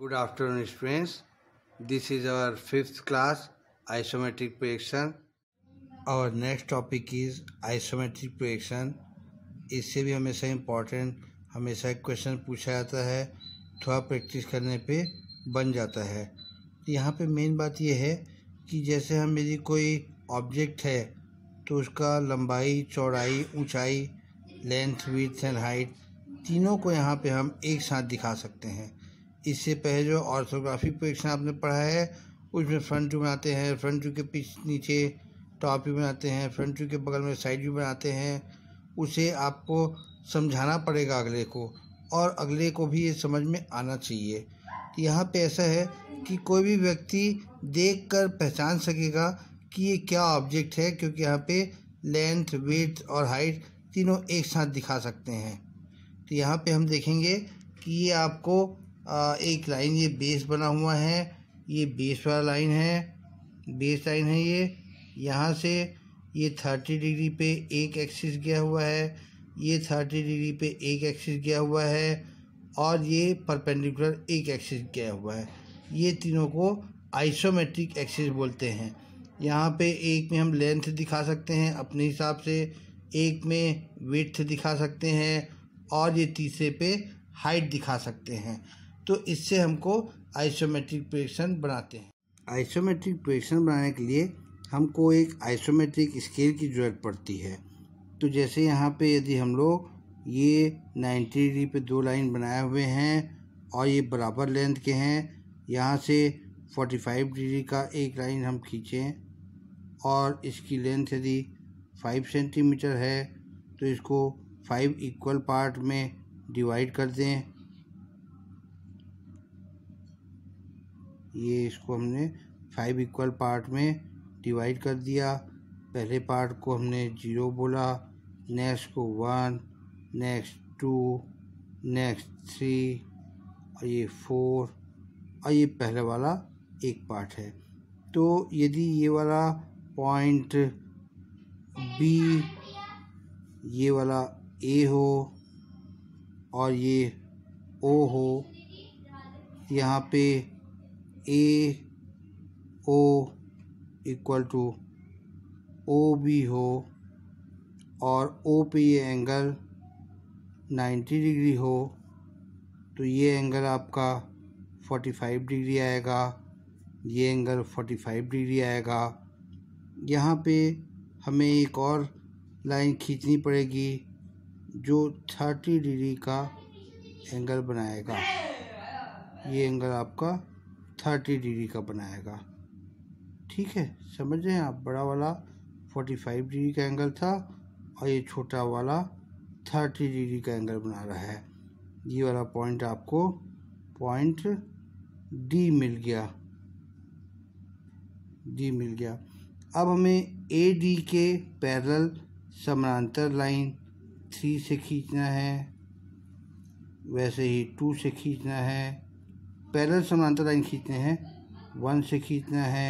good afternoon students this is our fifth class isometric projection और next topic is isometric projection इससे भी हमेशा important हमेशा एक क्वेश्चन पूछा जाता है थोड़ा प्रैक्टिस करने पे बन जाता है यहाँ पे मेन बात यह है कि जैसे हम यदि कोई ऑब्जेक्ट है तो उसका लंबाई चौड़ाई ऊंचाई लेंथ विथ एंड हाइट तीनों को यहाँ पे हम एक साथ दिखा सकते हैं इससे पहले जो ऑर्थोग्राफिक प्रोजेक्शन आपने पढ़ा है उसमें फ्रंट व्यू बनाते हैं फ्रंट व्यू के पीछे नीचे टॉप व्यू बनाते हैं फ्रंट व्यू के बगल में साइड व्यू बनाते हैं उसे आपको समझाना पड़ेगा अगले को और अगले को भी ये समझ में आना चाहिए तो यहाँ पे ऐसा है कि कोई भी व्यक्ति देखकर पहचान सकेगा कि ये क्या ऑब्जेक्ट है क्योंकि यहाँ पे लेंथ वेथ और हाइट तीनों एक साथ दिखा सकते हैं तो यहाँ पे हम देखेंगे कि ये आपको आ, एक लाइन ये बेस बना हुआ है ये बेस वाला लाइन है बेस लाइन है ये यहाँ से ये थर्टी डिग्री पे एक एक्सिस गया हुआ है ये थर्टी डिग्री पे एक एक्सिस गया हुआ है और ये परपेंडिकुलर एक एक्सिस गया हुआ है ये तीनों को आइसोमेट्रिक एक्सिस बोलते हैं यहाँ पे एक में हम लेंथ दिखा सकते हैं अपने हिसाब से एक में विथ दिखा सकते हैं और ये तीसरे पे हाइट दिखा सकते हैं तो इससे हमको आइसोमेट्रिक प्रोजेक्शन बनाते हैं आइसोमेट्रिक प्रोजेक्शन बनाने के लिए हमको एक आइसोमेट्रिक स्केल की ज़रूरत पड़ती है तो जैसे यहाँ पे यदि हम लोग ये 90 डिग्री पे दो लाइन बनाए हुए हैं और ये बराबर लेंथ के हैं यहाँ से 45 डिग्री का एक लाइन हम खींचें और इसकी लेंथ यदि 5 सेंटीमीटर है तो इसको 5 इक्वल पार्ट में डिवाइड कर दें ये इसको हमने फाइव इक्वल पार्ट में डिवाइड कर दिया पहले पार्ट को हमने जीरो बोला नेक्स्ट को one next two next three और ये फोर और ये पहले वाला एक पार्ट है तो यदि ये वाला पॉइंट बी ये वाला ए हो और ये ओ हो यहाँ पे A O equal to O B हो और ओ पे ये एंगल 90 डिग्री हो तो ये एंगल आपका 45 डिग्री आएगा ये एंगल 45 डिग्री आएगा यहाँ पे हमें एक और लाइन खींचनी पड़ेगी जो 30 डिग्री का एंगल बनाएगा ये एंगल आपका थर्टी डिग्री का बनाएगा ठीक है समझ रहे हैं आप बड़ा वाला फोर्टी फाइव डिग्री का एंगल था और ये छोटा वाला थर्टी डिग्री का एंगल बना रहा है ये वाला पॉइंट आपको पॉइंट डी मिल गया डी मिल गया अब हमें ए डी के पैरल समानांतर लाइन थ्री से खींचना है वैसे ही टू से खींचना है पैरल समांतर लाइन खींचने हैं वन से खींचना है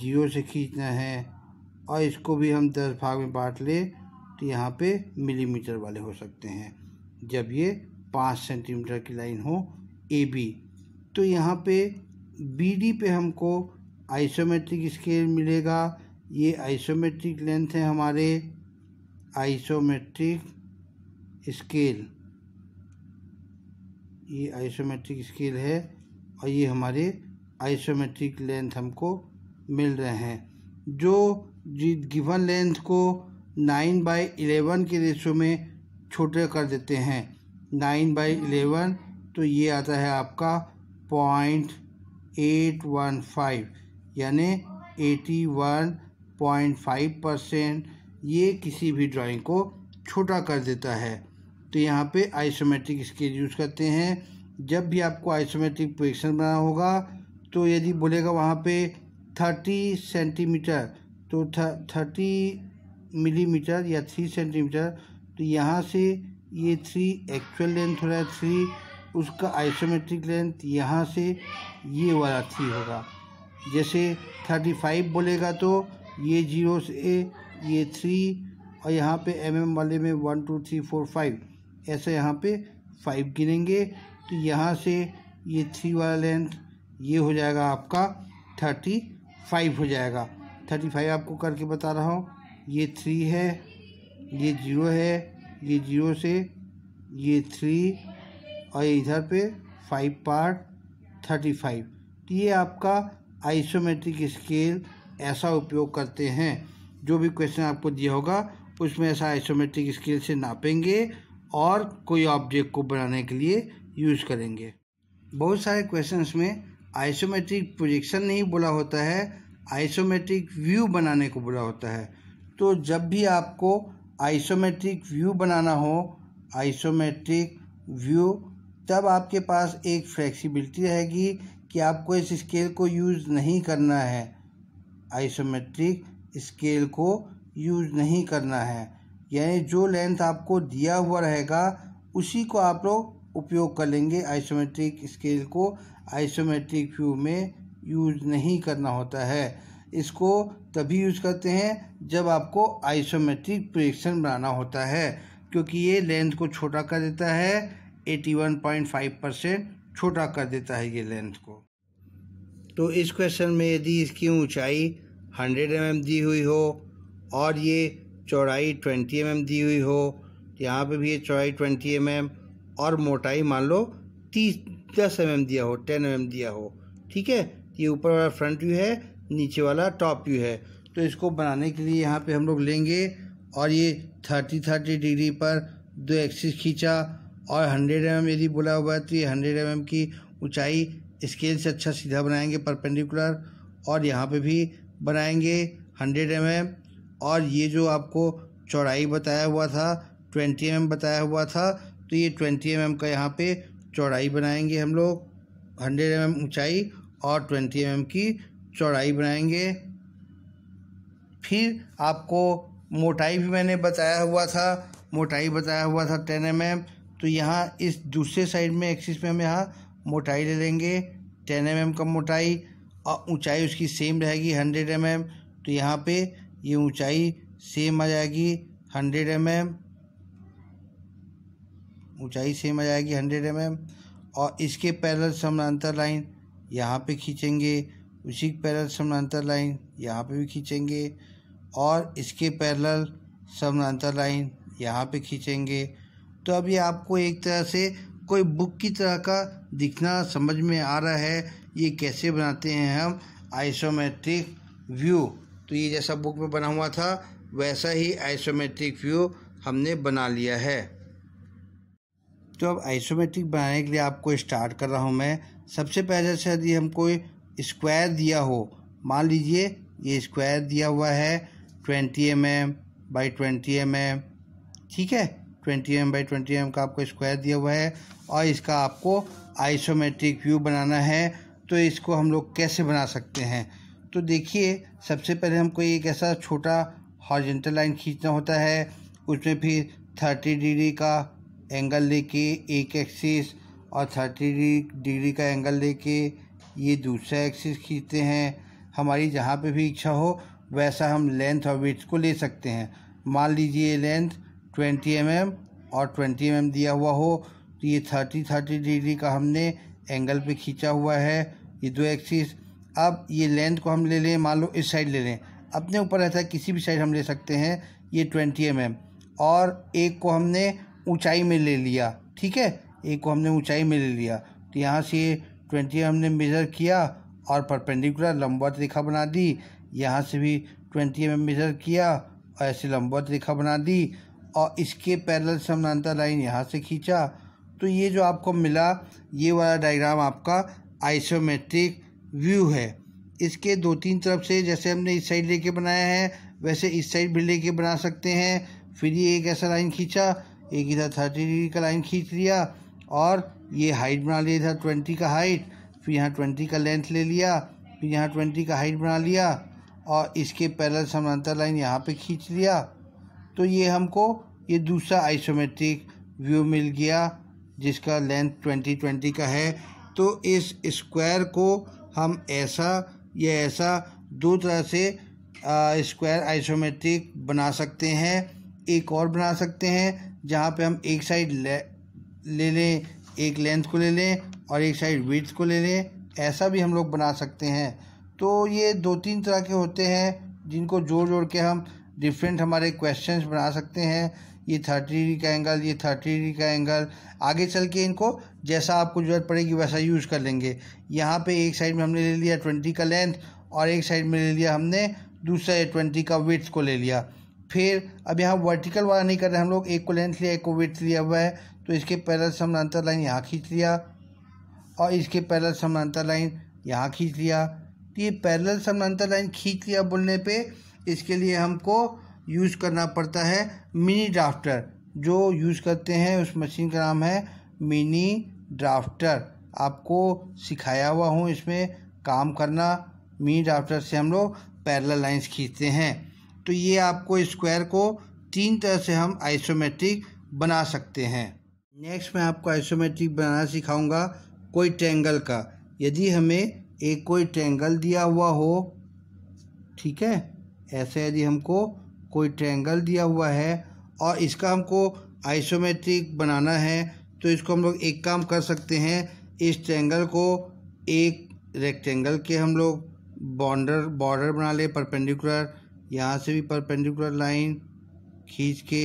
जीरो से खींचना है और इसको भी हम दस भाग में बांट ले तो यहाँ पे मिलीमीटर वाले हो सकते हैं जब ये पाँच सेंटीमीटर की लाइन हो ए बी तो यहाँ पे बी डी पे हमको आइसोमेट्रिक स्केल मिलेगा ये आइसोमेट्रिक लेंथ है हमारे आइसोमेट्रिक स्केल ये आइसोमेट्रिक स्केल है और ये हमारे आइसोमेट्रिक लेंथ हमको मिल रहे हैं जो गिवन लेंथ को नाइन बाई एलेवन के रेशो में छोटे कर देते हैं नाइन बाई एलेवन तो ये आता है आपका पॉइंट एट वन फाइव यानी eighty one point five percent ये किसी भी ड्राइंग को छोटा कर देता है तो यहाँ पे आइसोमेट्रिक स्केल यूज़ करते हैं जब भी आपको आइसोमेट्रिक प्रोजेक्शन बनाना होगा तो यदि बोलेगा वहाँ पे थर्टी सेंटीमीटर तो थर्टी मिलीमीटर या थ्री सेंटीमीटर तो यहाँ से ये थ्री एक्चुअल लेंथ हो रहा है थ्री उसका आइसोमेट्रिक लेंथ यहाँ से ये वाला थ्री होगा जैसे थर्टी फाइव बोलेगा तो ये जीरो से ये थ्री और यहाँ पे एमएम mm वाले में one two three four five ऐसा यहाँ पे फाइव गिनेंगे तो यहाँ से ये थ्री वाला लेंथ ये हो जाएगा आपका थर्टी फाइव हो जाएगा थर्टी फाइव आपको करके बता रहा हूँ ये थ्री है ये जीरो है ये जीरो से ये थ्री और ये इधर पे फाइव पार्ट थर्टी फाइव तो ये आपका आइसोमेट्रिक स्केल ऐसा उपयोग करते हैं जो भी क्वेश्चन आपको दिया होगा उसमें ऐसा आइसोमेट्रिक स्केल से नापेंगे और कोई ऑब्जेक्ट को बनाने के लिए यूज़ करेंगे बहुत सारे क्वेश्चंस में आइसोमेट्रिक प्रोजेक्शन नहीं बोला होता है आइसोमेट्रिक व्यू बनाने को बोला होता है तो जब भी आपको आइसोमेट्रिक व्यू बनाना हो आइसोमेट्रिक व्यू तब आपके पास एक फ्लेक्सिबिलिटी रहेगी कि आपको इस स्केल को यूज़ नहीं करना है आइसोमेट्रिक स्केल को यूज़ नहीं करना है यानी जो लेंथ आपको दिया हुआ रहेगा उसी को आप लोग उपयोग कर लेंगे आइसोमेट्रिक स्केल को आइसोमेट्रिक व्यू में यूज नहीं करना होता है इसको तभी यूज़ करते हैं जब आपको आइसोमेट्रिक प्रोजेक्शन बनाना होता है क्योंकि ये लेंथ को छोटा कर देता है 81.5 परसेंट छोटा कर देता है ये लेंथ को तो इस क्वेश्चन में यदि इसकी ऊंचाई 100 एम mm दी हुई हो और ये चौड़ाई ट्वेंटी एम mm दी हुई हो तो यहाँ पे भी ये चौड़ाई ट्वेंटी एम mm और मोटाई मान लो तीस दस एम mm दिया हो टेन एम mm दिया हो ठीक है ये ऊपर वाला फ्रंट व्यू है नीचे वाला टॉप व्यू है तो इसको बनाने के लिए यहाँ पे हम लोग लेंगे और ये थर्टी थर्टी डिग्री पर दो एक्सिस खींचा और हंड्रेड एम यदि बोला हुआ है तो ये हंड्रेड एम की ऊँचाई स्केल से अच्छा सीधा बनाएंगे परपेंडिकुलर और यहाँ पर भी बनाएंगे हंड्रेड एम और ये जो आपको चौड़ाई बताया हुआ था ट्वेंटी एम mm बताया हुआ था तो ये ट्वेंटी एम mm का यहाँ पे चौड़ाई बनाएंगे हम लोग हंड्रेड एम mm ऊंचाई और ट्वेंटी एम mm की चौड़ाई बनाएंगे फिर आपको मोटाई भी मैंने बताया हुआ था मोटाई बताया हुआ था टेन एम mm, तो यहाँ इस दूसरे साइड में एक्सिस में हम यहाँ मोटाई ले लेंगे टेन एम mm का मोटाई और ऊंचाई उसकी सेम रहेगी हंड्रेड एम mm, तो यहाँ पर ये ऊंचाई सेम आ जाएगी हंड्रेड एम एम ऊंचाई सेम आ जाएगी हंड्रेड एम एम और इसके पैरल समानांतर लाइन यहाँ पे खींचेंगे उसी पैरल समानांतर लाइन यहाँ पे भी खींचेंगे और इसके पैरल समानांतर लाइन यहाँ पे खींचेंगे तो अब ये आपको एक तरह से कोई बुक की तरह का दिखना समझ में आ रहा है ये कैसे बनाते हैं हम आइसोमेट्रिक व्यू तो ये जैसा बुक में बना हुआ था वैसा ही आइसोमेट्रिक व्यू हमने बना लिया है तो अब आइसोमेट्रिक बनाने के लिए आपको स्टार्ट कर रहा हूँ मैं सबसे पहले से यदि हमको स्क्वायर दिया हो मान लीजिए ये स्क्वायर दिया हुआ है twenty M M by twenty M M ठीक है twenty M by twenty M का आपको स्क्वायर दिया हुआ है और इसका आपको आइसोमेट्रिक व्यू बनाना है तो इसको हम लोग कैसे बना सकते हैं तो देखिए सबसे पहले हमको एक ऐसा छोटा हॉर्जेंटल लाइन खींचना होता है उसमें फिर थर्टी डिग्री का एंगल लेके एक एक्सिस और थर्टी डिग्री का एंगल लेके ये दूसरा एक्सिस खींचते हैं हमारी जहाँ पे भी इच्छा हो वैसा हम लेंथ और वेथ को ले सकते हैं मान लीजिए लेंथ ट्वेंटी एम mm और ट्वेंटी एम mm दिया हुआ हो तो ये थर्टी थर्टी डिग्री का हमने एंगल पे खींचा हुआ है ये दो एक्सिस अब ये लेंथ को हम ले लें मान लो इस साइड ले लें अपने ऊपर रहता है किसी भी साइड हम ले सकते हैं ये ट्वेंटी एम एम और एक को हमने ऊंचाई में ले लिया ठीक है एक को हमने ऊंचाई में ले लिया तो यहाँ से ट्वेंटी mm हमने मेज़र किया और परपेंडिकुलर लंबवत रेखा बना दी यहाँ से भी ट्वेंटी एम मेज़र किया और ऐसे लंबवत रेखा बना दी और इसके पैरल समानांतर लाइन यहाँ से खींचा तो ये जो आपको मिला ये वाला डायग्राम आपका आइसोमेट्रिक व्यू है इसके दो तीन तरफ से जैसे हमने इस साइड लेके बनाया है वैसे इस साइड भी लेके बना सकते हैं फिर ये एक ऐसा लाइन खींचा एक इधर थर्टी डिग्री का लाइन खींच लिया और ये हाइट बना लिया इधर ट्वेंटी का हाइट फिर यहाँ ट्वेंटी का लेंथ ले लिया फिर यहाँ ट्वेंटी का हाइट बना लिया और इसके पैरल समांतर लाइन यहाँ पर खींच लिया तो ये हमको ये दूसरा आइसोमेट्रिक व्यू मिल गया जिसका लेंथ ट्वेंटी ट्वेंटी का है तो इस स्क्वायर को हम ऐसा या ऐसा दो तरह से स्क्वायर आइसोमेट्रिक बना सकते हैं एक और बना सकते हैं जहाँ पे हम एक साइड ले, ले लें एक लेंथ को ले लें और एक साइड विथ को ले लें ऐसा भी हम लोग बना सकते हैं तो ये दो तीन तरह के होते हैं जिनको जोड़ जोड़ के हम डिफरेंट हमारे क्वेश्चंस बना सकते हैं ये थर्टी डिग्री का एंगल ये थर्टी डिग्री का एंगल आगे चल के इनको जैसा आपको ज़रूरत पड़ेगी वैसा यूज़ कर लेंगे यहाँ पे एक साइड में हमने ले लिया ट्वेंटी का लेंथ और एक साइड में ले लिया हमने दूसरा ट्वेंटी का विथ को ले लिया फिर अब यहाँ वर्टिकल वाला नहीं कर रहे हम लोग एक को लेंथ लिया एक को विथ लिया हुआ है तो इसके पैरल समानांतर लाइन यहाँ खींच लिया और इसके पैरल समानांतर लाइन यहाँ खींच लिया तो ये पैरल समानांतर लाइन खींच लिया बोलने पर इसके लिए हमको यूज़ करना पड़ता है मिनी ड्राफ्टर जो यूज़ करते हैं उस मशीन का नाम है मिनी ड्राफ्टर आपको सिखाया हुआ हूँ इसमें काम करना मिनी ड्राफ्टर से हम लोग पैरल लाइन्स खींचते हैं तो ये आपको स्क्वायर को तीन तरह से हम आइसोमेट्रिक बना सकते हैं नेक्स्ट मैं आपको आइसोमेट्रिक बनाना सिखाऊंगा कोई ट्रेंगल का यदि हमें एक कोई ट्रेंगल दिया हुआ हो ठीक है ऐसे यदि हमको कोई ट्रेंगल दिया हुआ है और इसका हमको आइसोमेट्रिक बनाना है तो इसको हम लोग एक काम कर सकते हैं इस ट्रैंगल को एक रेक्टेंगल के हम लोग बॉर्डर बॉर्डर बना ले परपेंडिकुलर यहाँ से भी परपेंडिकुलर लाइन खींच के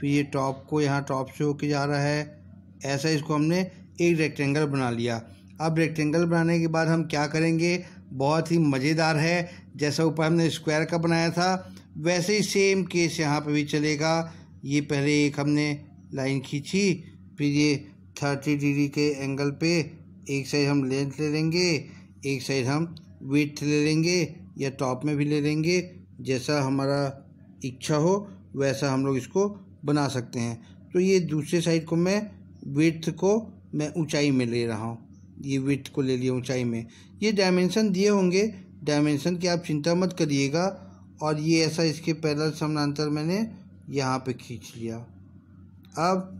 फिर ये टॉप को यहाँ टॉप से होके जा रहा है ऐसा इसको हमने एक रेक्टेंगल बना लिया अब रेक्टेंगल बनाने के बाद हम क्या करेंगे बहुत ही मज़ेदार है जैसा ऊपर हमने स्क्वायर का बनाया था वैसे ही सेम केस यहाँ पर भी चलेगा ये पहले एक हमने लाइन खींची फिर ये थर्टी डिग्री के एंगल पे एक साइड हम लेंथ ले लेंगे एक साइड हम विथ ले लेंगे या टॉप में भी ले लेंगे जैसा हमारा इच्छा हो वैसा हम लोग इसको बना सकते हैं तो ये दूसरे साइड को मैं विथ को मैं ऊंचाई में ले रहा हूँ ये विथ को ले लिया ऊंचाई में ये डायमेंशन दिए होंगे डायमेंशन की आप चिंता मत करिएगा और ये ऐसा इसके पैदल समानांतर मैंने यहाँ पे खींच लिया अब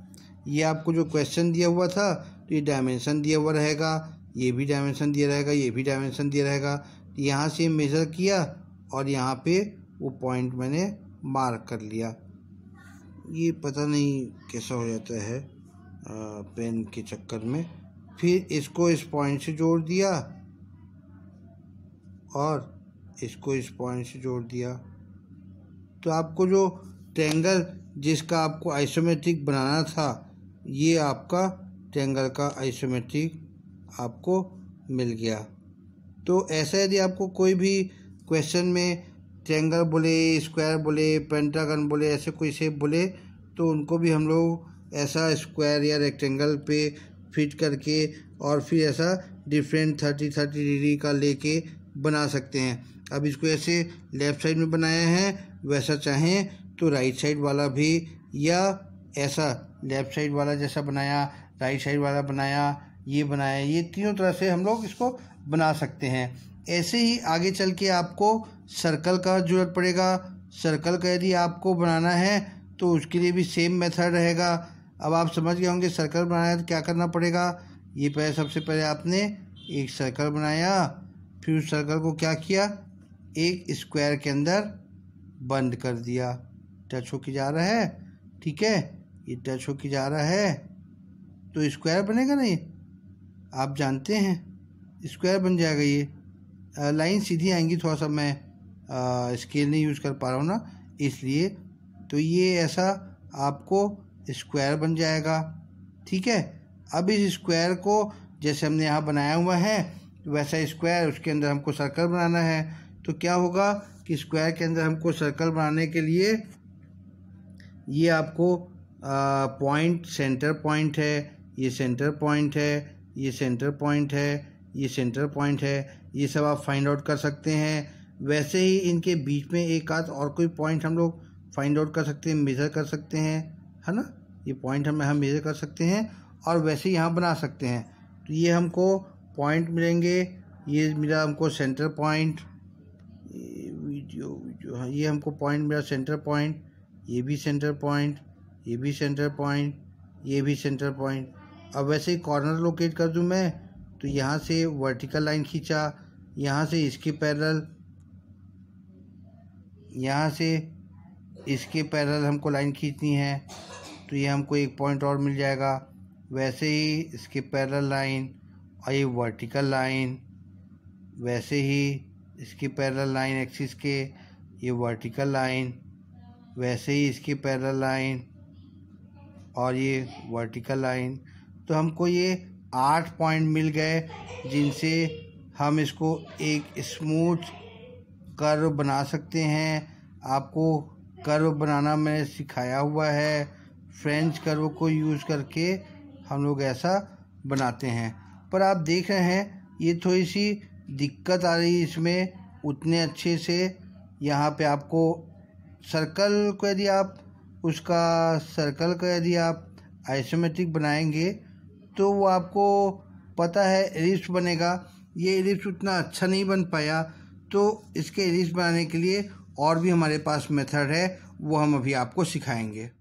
ये आपको जो क्वेश्चन दिया हुआ था तो ये डायमेंशन दिया हुआ रहेगा ये भी डायमेंशन दिया रहेगा ये भी डायमेंशन दिया रहेगा तो यहाँ से मेज़र किया और यहाँ पे वो पॉइंट मैंने मार्क कर लिया ये पता नहीं कैसा हो जाता है पेन के चक्कर में फिर इसको इस पॉइंट से जोड़ दिया और इसको इस पॉइंट से जोड़ दिया तो आपको जो ट्रेंगल जिसका आपको आइसोमेट्रिक बनाना था ये आपका ट्रेंगल का आइसोमेट्रिक आपको मिल गया तो ऐसा यदि आपको कोई भी क्वेश्चन में ट्रेंगल बोले स्क्वायर बोले पेंटागन बोले ऐसे कोई शेप बोले तो उनको भी हम लोग ऐसा स्क्वायर या रेक्टेंगल पे फिट करके और फिर ऐसा डिफरेंट थर्टी थर्टी डिग्री का लेके बना सकते हैं अब इसको ऐसे लेफ़्ट साइड में बनाया है वैसा चाहें तो राइट साइड वाला भी या ऐसा लेफ़्ट साइड वाला जैसा बनाया राइट साइड वाला बनाया ये बनाया ये तीनों तरह से हम लोग इसको बना सकते हैं ऐसे ही आगे चल के आपको सर्कल का जरूरत पड़ेगा सर्कल का यदि आपको बनाना है तो उसके लिए भी सेम मेथड रहेगा अब आप समझ गए होंगे सर्कल बनाया तो क्या करना पड़ेगा ये पहले सबसे पहले आपने एक सर्कल बनाया फिर उस सर्कल को क्या किया एक स्क्वायर के अंदर बंद कर दिया टच होके जा रहा है ठीक है ये टच होके जा रहा है तो स्क्वायर बनेगा ना ये आप जानते हैं स्क्वायर बन जाएगा ये लाइन सीधी आएंगी थोड़ा सा मैं आ, स्केल नहीं यूज़ कर पा रहा हूँ ना इसलिए तो ये ऐसा आपको स्क्वायर बन जाएगा ठीक है अब इस स्क्वायर को जैसे हमने यहाँ बनाया हुआ है तो वैसा स्क्वायर उसके अंदर हमको सर्कल बनाना है तो क्या होगा कि स्क्वायर के अंदर हमको सर्कल बनाने के लिए ये आपको पॉइंट सेंटर पॉइंट है ये सेंटर पॉइंट है ये सेंटर पॉइंट है ये सेंटर पॉइंट है ये सब आप फाइंड आउट कर सकते हैं वैसे ही इनके बीच में एक आध और कोई पॉइंट हम लोग फाइंड आउट कर सकते हैं मेज़र कर सकते हैं है ना ये पॉइंट हम हम मेज़र कर सकते हैं और वैसे यहाँ बना सकते हैं तो ये हमको पॉइंट मिलेंगे ये मिला हमको सेंटर पॉइंट हाँ, ये हमको पॉइंट मिला सेंटर पॉइंट ये भी सेंटर पॉइंट ये भी सेंटर पॉइंट ये भी सेंटर पॉइंट अब वैसे ही कॉर्नर लोकेट कर दूँ मैं तो यहाँ से वर्टिकल लाइन खींचा यहाँ से इसके पैरल यहाँ से इसके पैरल हमको लाइन खींचनी है तो ये हमको एक पॉइंट और मिल जाएगा वैसे ही इसके पैरल लाइन और ये वर्टिकल लाइन वैसे ही इसके पैरल लाइन एक्सिस के ये वर्टिकल लाइन वैसे ही इसके पैरल लाइन और ये वर्टिकल लाइन तो हमको ये आठ पॉइंट मिल गए जिनसे हम इसको एक स्मूथ कर्व बना सकते हैं आपको कर्व बनाना मैंने सिखाया हुआ है फ्रेंच कर्व को यूज़ करके हम लोग ऐसा बनाते हैं पर आप देख रहे हैं ये थोड़ी सी दिक्कत आ रही है इसमें उतने अच्छे से यहाँ पे आपको सर्कल को यदि आप उसका सर्कल का यदि आप आइसोमेट्रिक बनाएंगे तो वो आपको पता है एलिप्स बनेगा ये एलिप्स उतना अच्छा नहीं बन पाया तो इसके एलिप्स बनाने के लिए और भी हमारे पास मेथड है वो हम अभी आपको सिखाएंगे